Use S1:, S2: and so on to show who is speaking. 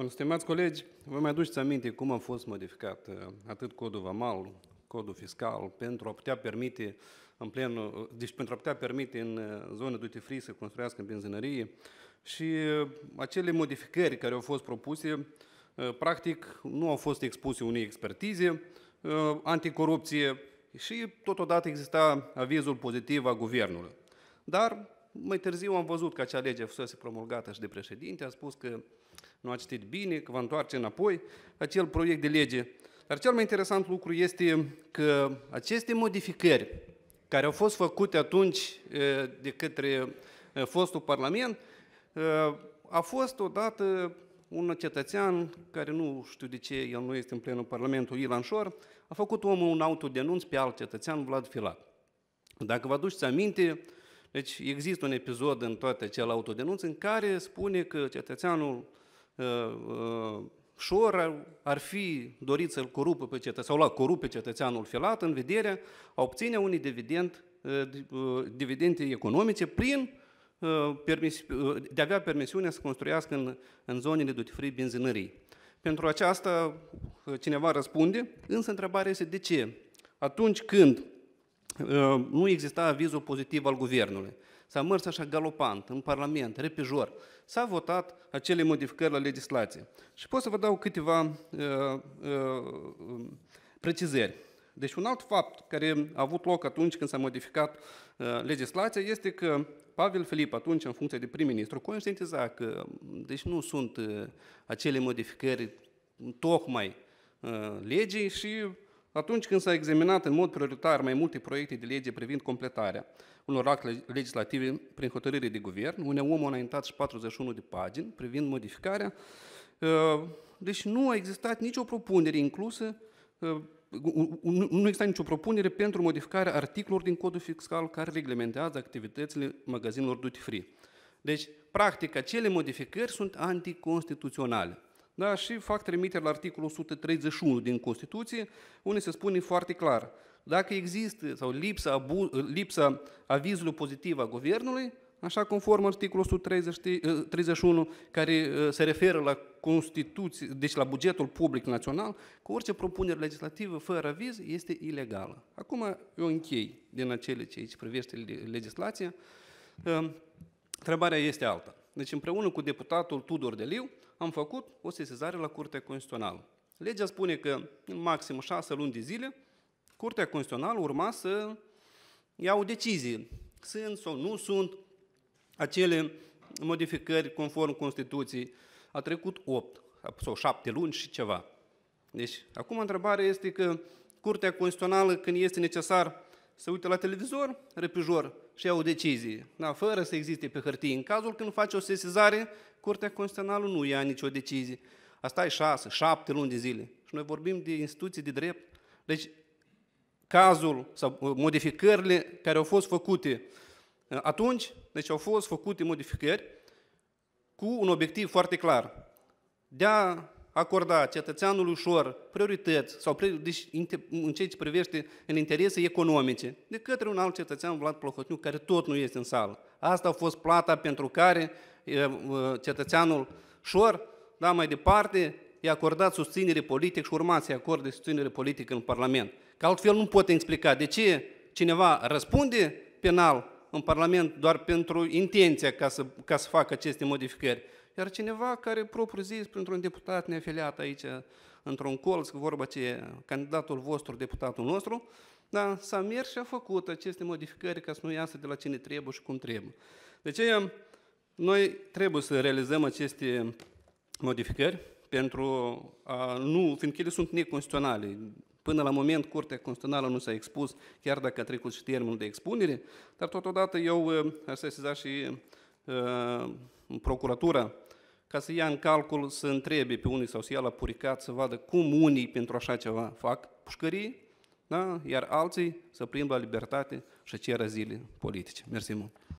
S1: Bun, stimați colegi, vă mai aduceți aminte cum a fost modificat uh, atât codul vamal, codul fiscal, pentru a putea permite în plenul, uh, deci pentru a putea permite în uh, zonă duty free să construiască în benzinărie și acele modificări care au fost propuse, practic, nu au fost expuse unei expertize anticorupție și totodată exista avizul pozitiv a guvernului. Dar mai târziu am văzut că acea lege fusese promulgată și de președinte, a spus că nu a citit bine, că va întoarce înapoi acel proiect de lege. Dar cel mai interesant lucru este că aceste modificări care au fost făcute atunci de către fostul Parlament, a fost odată un cetățean care nu știu de ce el nu este în plenul Parlamentului, Ilan Șor, a făcut omul un autodenunț pe alt cetățean, Vlad Filat. Dacă vă aduceți aminte, deci există un episod în toate acele autodenunțe în care spune că cetățeanul uh, uh, Șor ar fi dorit să-l corupă pe cetățean, sau la corupe cetățeanul filat în vederea a obține unii dividend, uh, uh, dividende economice prin uh, permis, uh, de a avea permisiunea să construiască în, în zonele duty free benzinării. Pentru aceasta cineva răspunde, însă întrebarea este de ce? Atunci când Ă, nu exista avizul pozitiv al guvernului. S-a mers așa galopant în Parlament, repejor. S-a votat acele modificări la legislație. Și pot să vă dau câteva uh, uh, precizări. Deci un alt fapt care a avut loc atunci când s-a modificat uh, legislația este că Pavel Filip, atunci în funcție de prim-ministru, conștientiza că deci nu sunt uh, acele modificări tocmai uh, legii și uh, atunci când s-a examinat în mod prioritar mai multe proiecte de lege privind completarea unor acte legislative prin hotărâre de guvern, omul a înaintat și 41 de pagini privind modificarea, uh, deci nu a existat nicio propunere inclusă uh, nu există nicio propunere pentru modificarea articolului din codul fiscal care reglementează activitățile magazinelor duty-free. Deci, practic, acele modificări sunt anticonstituționale. Da? Și fac trimitere la articolul 131 din Constituție, unde se spune foarte clar, dacă există sau lipsa, abu, lipsa avizului pozitiv a guvernului, așa conform articolul 131, eh, care eh, se referă la Constituție, deci la bugetul public național, că orice propunere legislativă fără aviz este ilegală. Acum eu închei din acele ce aici privește legislația. Eh, întrebarea este alta. Deci împreună cu deputatul Tudor Deliu, am făcut o sesizare la Curtea Constituțională. Legea spune că în maxim șase luni de zile, Curtea Constituțională urma să ia o decizie. Sunt sau nu sunt acele modificări conform Constituției. A trecut 8 sau 7 luni și ceva. Deci, acum întrebarea este că Curtea Constituțională, când este necesar să uite la televizor, repijor, și ia o decizie, da, fără să existe pe hârtie. În cazul când face o sesizare, Curtea Constituțională nu ia nicio decizie. Asta e șase, șapte luni de zile. Și noi vorbim de instituții de drept. Deci, cazul sau uh, modificările care au fost făcute uh, atunci, deci au fost făcute modificări cu un obiectiv foarte clar. De a acorda cetățeanul ușor priorități sau deci, în ceea ce privește în interese economice de către un alt cetățean, Vlad Plohotniu, care tot nu este în sală. Asta a fost plata pentru care cetățeanul șor, da, mai departe, i-a acordat susținere politică și urma să-i acorde susținere politică în Parlament. Că altfel nu pot explica de ce cineva răspunde penal în Parlament doar pentru intenția ca să, ca să facă aceste modificări, iar cineva care propriu zis, printr-un deputat neafiliat aici, într-un colț, vorba ce candidatul vostru, deputatul nostru, da, s-a mers și a făcut aceste modificări ca să nu iasă de la cine trebuie și cum trebuie. De aceea, noi trebuie să realizăm aceste modificări pentru a nu, fiindcă ele sunt neconstituționale, Până la moment, Curtea Constituțională nu s-a expus, chiar dacă a trecut și termenul de expunere, dar totodată eu uh, aș sesiza și uh, procuratura ca să ia în calcul să întrebe pe unii sau să ia la puricat, să vadă cum unii pentru așa ceva fac pușcării, da? iar alții să plimbă la libertate și cer zile politice. Mersi mult!